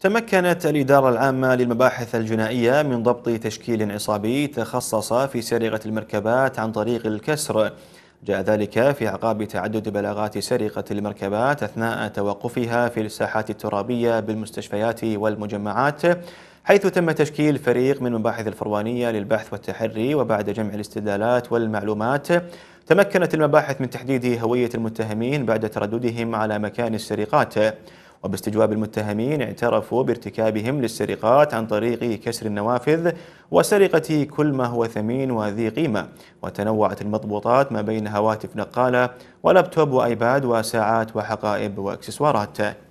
تمكنت الإدارة العامة للمباحث الجنائية من ضبط تشكيل عصابي تخصص في سرقة المركبات عن طريق الكسر جاء ذلك في عقاب تعدد بلاغات سرقة المركبات أثناء توقفها في الساحات الترابية بالمستشفيات والمجمعات حيث تم تشكيل فريق من مباحث الفروانية للبحث والتحري وبعد جمع الاستدلالات والمعلومات تمكنت المباحث من تحديد هوية المتهمين بعد ترددهم على مكان السرقات وباستجواب المتهمين اعترفوا بارتكابهم للسرقات عن طريق كسر النوافذ وسرقة كل ما هو ثمين وذي قيمة وتنوعت المضبوطات ما بين هواتف نقالة ولابتوب وآيباد وساعات وحقائب وإكسسوارات